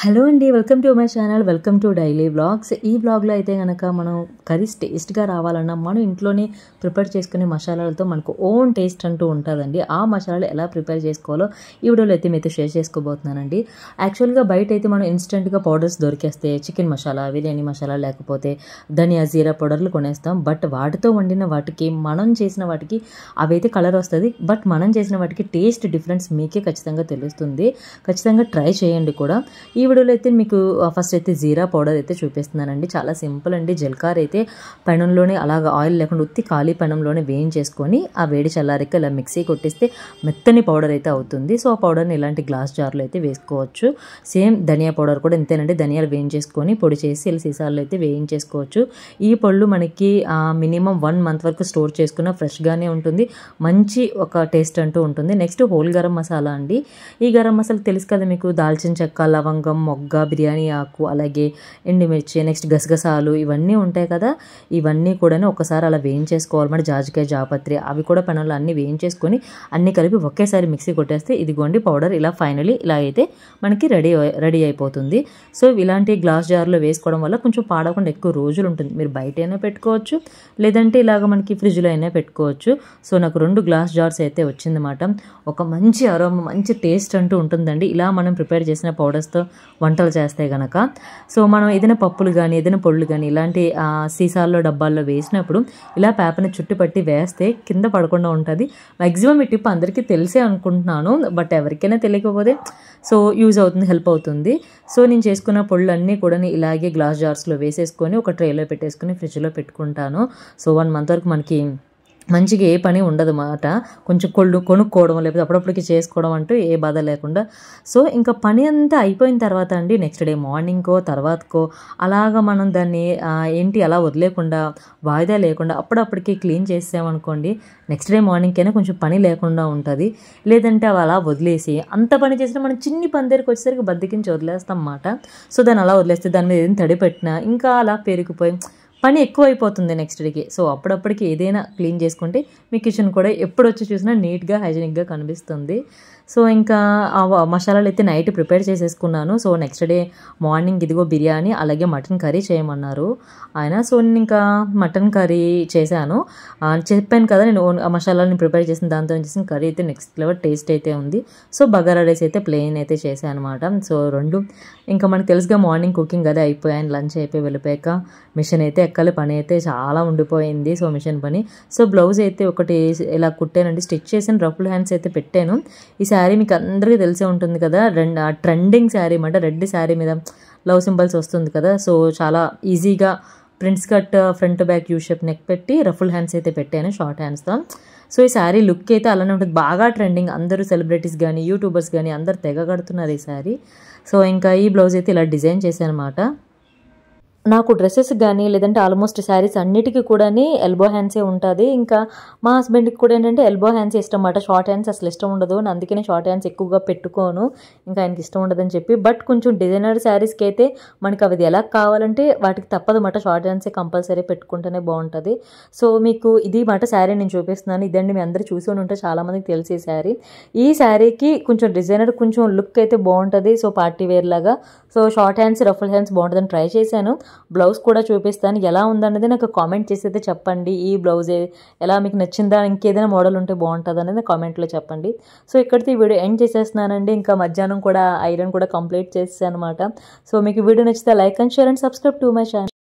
hello అండి welcome to my channel welcome to daily vlogs ఈ వ్లాగ్లో అయితే కనుక మనం కర్రీస్ టేస్ట్గా రావాలన్నా మనం ఇంట్లోనే ప్రిపేర్ చేసుకునే మసాలాలతో మనకు ఓన్ టేస్ట్ అంటూ ఉంటుందండి ఆ మసాలాలు ఎలా ప్రిపేర్ చేసుకోవాలో ఈ వీడియోలో అయితే మీతో షేర్ చేసుకోబోతున్నానండి యాక్చువల్గా బయట అయితే మనం ఇన్స్టెంట్గా పౌడర్స్ దొరికేస్తే చికెన్ మసాలా బిర్యానీ మసాలా లేకపోతే ధనియా జీరా పౌడర్లు కొనేస్తాం బట్ వాటితో వండిన వాటికి మనం చేసిన వాటికి అవైతే కలర్ వస్తుంది బట్ మనం చేసిన వాటికి టేస్ట్ డిఫరెన్స్ మీకే ఖచ్చితంగా తెలుస్తుంది ఖచ్చితంగా ట్రై చేయండి కూడా ఈ వీడియోలో అయితే మీకు ఫస్ట్ అయితే జీరా పౌడర్ అయితే చూపిస్తున్నానండి చాలా సింపుల్ అండి జల్కార్ అయితే పెనంలోనే అలాగ ఆయిల్ లేకుండా ఉత్తి ఖాళీ పెనంలోనే వేయించేసుకొని ఆ వేడి చల్లారిక ఇలా మిక్సీ కొట్టిస్తే మెత్తని పౌడర్ అయితే అవుతుంది సో ఆ పౌడర్ని ఇలాంటి గ్లాస్ జార్లో అయితే వేసుకోవచ్చు సేమ్ ధనియా పౌడర్ కూడా ఇంతేనండి ధనియాలు వేయించేసుకొని పొడి చేసి ఇలా సీసాల్లో అయితే వేయించేసుకోవచ్చు ఈ పళ్ళు మనకి మినిమం వన్ మంత్ వరకు స్టోర్ చేసుకున్న ఫ్రెష్గానే ఉంటుంది మంచి ఒక టేస్ట్ అంటూ ఉంటుంది నెక్స్ట్ హోల్ గరం మసాలా అండి ఈ గరం మసాలా తెలుసు కదా మీకు దాల్చిన చెక్క లవంగం లవంగం మొగ్గ బిర్యానీ ఆకు అలాగే ఎండుమిర్చి నెక్స్ట్ గసగసాలు ఇవన్నీ ఉంటాయి కదా ఇవన్నీ కూడా ఒకసారి అలా వేయించేసుకోవాలన్నమాట జాజికాయ జాపత్రి అవి కూడా పెనంలో అన్నీ వేయించేసుకొని అన్నీ కలిపి ఒకేసారి మిక్సీ కొట్టేస్తే ఇదిగోండి పౌడర్ ఇలా ఫైనలీ ఇలా అయితే మనకి రెడీ రెడీ అయిపోతుంది సో ఇలాంటి గ్లాస్ జార్లో వేసుకోవడం వల్ల కొంచెం పాడకుండా ఎక్కువ రోజులు ఉంటుంది మీరు బయట అయినా పెట్టుకోవచ్చు లేదంటే ఇలాగ మనకి ఫ్రిడ్జ్లో అయినా పెట్టుకోవచ్చు సో నాకు రెండు గ్లాస్ జార్స్ అయితే వచ్చిందన్నమాట ఒక మంచి అరోమ మంచి టేస్ట్ అంటూ ఉంటుందండి ఇలా మనం ప్రిపేర్ చేసిన పౌడర్స్తో వంటలు చేస్తే గనక సో మనం ఏదైనా పప్పులు కానీ ఏదైనా పొళ్ళు కానీ ఇలాంటి సీసాల్లో డబ్బాల్లో వేసినప్పుడు ఇలా పేపర్ని చుట్టుపట్టి వేస్తే కింద పడకుండా ఉంటుంది మ్యాక్సిమం ఈ టిప్ అందరికీ తెలిసే అనుకుంటున్నాను బట్ ఎవరికైనా తెలియకపోతే సో యూజ్ అవుతుంది హెల్ప్ అవుతుంది సో నేను చేసుకున్న పొళ్ళు అన్నీ కూడా ఇలాగే గ్లాస్ జార్స్లో వేసేసుకొని ఒక ట్రేలో పెట్టేసుకొని ఫ్రిడ్జ్లో పెట్టుకుంటాను సో వన్ మంత్ వరకు మనకి మంచిగా ఏ పని ఉండదు మాట కొంచెం కొళ్ళు కొనుక్కోవడం లేకపోతే అప్పుడప్పటికి చేసుకోవడం అంటూ ఏ బాధ లేకుండా సో ఇంకా పని అంతా అయిపోయిన తర్వాత అండి నెక్స్ట్ డే మార్నింగ్కో తర్వాతకో అలాగ మనం దాన్ని ఏంటి అలా వదిలేకుండా వాయిదా లేకుండా అప్పుడప్పటికి క్లీన్ చేసామనుకోండి నెక్స్ట్ డే మార్నింగ్కైనా కొంచెం పని లేకుండా ఉంటుంది లేదంటే అవి అలా వదిలేసి అంత పని చేసినా మనం చిన్ని పని దగ్గరికి వచ్చేసరికి బద్దకించి వదిలేస్తాం అన్నమాట సో దాన్ని అలా వదిలేస్తే దాని మీద ఏం తడిపెట్టినా ఇంకా అలా పెరిగిపోయి పని ఎక్కువైపోతుంది నెక్స్ట్ డేకి సో అప్పుడప్పటికి ఏదైనా క్లీన్ చేసుకుంటే మీ కిచెన్ కూడా ఎప్పుడు వచ్చి చూసినా నీట్గా హైజీనిక్గా కనిపిస్తుంది సో ఇంకా ఆ మసాలాలు అయితే నైట్ ప్రిపేర్ చేసేసుకున్నాను సో నెక్స్ట్ డే మార్నింగ్ ఇదిగో బిర్యానీ అలాగే మటన్ కర్రీ చేయమన్నారు ఆయన సో నేను ఇంకా మటన్ కర్రీ చేశాను చెప్పాను కదా నేను మసాలాని ప్రిపేర్ చేసిన దాంతో చేసిన కర్రీ అయితే నెక్స్ట్ లెవెల్ టేస్ట్ అయితే ఉంది సో బగారా రైస్ అయితే ప్లెయిన్ అయితే చేశాను అనమాట సో రెండు ఇంకా మనకు తెలుసుగా మార్నింగ్ కుకింగ్ అదే అయిపోయాను లంచ్ అయిపోయి వెళ్ళిపోయాక మిషన్ అయితే లెక్కలు పని అయితే చాలా ఉండిపోయింది సో మిషన్ పని సో బ్లౌజ్ అయితే ఒకటి ఇలా కుట్టానండి స్టిచ్ చేసిన రఫుల్ హ్యాండ్స్ అయితే పెట్టాను ఈ శారీ మీకు అందరికీ తెలిసే ఉంటుంది కదా రెండు ట్రెండింగ్ శారీ అన్నమాట రెడ్ శారీ మీద లవ్ సింబల్స్ వస్తుంది కదా సో చాలా ఈజీగా prints cut front back U shape neck పెట్టి రఫుల్ హ్యాండ్స్ అయితే పెట్టాను షార్ట్ హ్యాండ్స్తో సో ఈ శారీ లుక్ అయితే అలానే ఉంటుంది బాగా ట్రెండింగ్ అందరూ సెలబ్రిటీస్ కానీ యూట్యూబర్స్ కానీ అందరు తెగ కడుతున్నారు ఈ శారీ సో ఇంకా ఈ బ్లౌజ్ అయితే ఇలా డిజైన్ చేశాను అనమాట నాకు డ్రెస్సెస్ కానీ లేదంటే ఆల్మోస్ట్ శారీస్ అన్నిటికీ కూడా ఎల్బో హ్యాండ్సే ఉంటుంది ఇంకా మా హస్బెండ్కి కూడా ఏంటంటే ఎల్బో హ్యాండ్స్ ఇష్టం అన్నమాట షార్ట్ హ్యాండ్స్ అసలు ఇష్టం ఉండదు నేను అందుకనే షార్ట్ హ్యాండ్స్ ఎక్కువగా పెట్టుకోను ఇంకా ఆయనకి ఇష్టం ఉండదని చెప్పి బట్ కొంచెం డిజైనర్ శారీస్కి అయితే మనకి అవి ఎలా కావాలంటే వాటికి తప్పదు మాట షార్ట్ హ్యాండ్సే కంపల్సరీ పెట్టుకుంటేనే బాగుంటుంది సో మీకు ఇది మాట శారీ నేను చూపిస్తున్నాను ఇదండి మీ అందరూ చూసి ఉంటే చాలామందికి తెలిసే శారీ ఈ శారీకి కొంచెం డిజైనర్ కొంచెం లుక్ అయితే బాగుంటుంది సో పార్టీ వేర్ లాగా so short hands ruffle hands బాగుంటుందని ట్రై చేశాను బ్లౌజ్ కూడా చూపిస్తాను ఎలా ఉందన్నది నాకు కామెంట్ చేసి చెప్పండి ఈ బ్లౌజ్ ఎలా మీకు నచ్చిందా ఇంకేదైనా మోడల్ ఉంటే బాగుంటుంది అనేది కామెంట్లో చెప్పండి సో ఇక్కడితో ఈ వీడియో ఎండ్ చేసేస్తున్నానండి ఇంకా మధ్యాహ్నం కూడా ఐరన్ కూడా కంప్లీట్ చేసేసాను అనమాట సో మీకు వీడియో నచ్చితే like and share and subscribe to my channel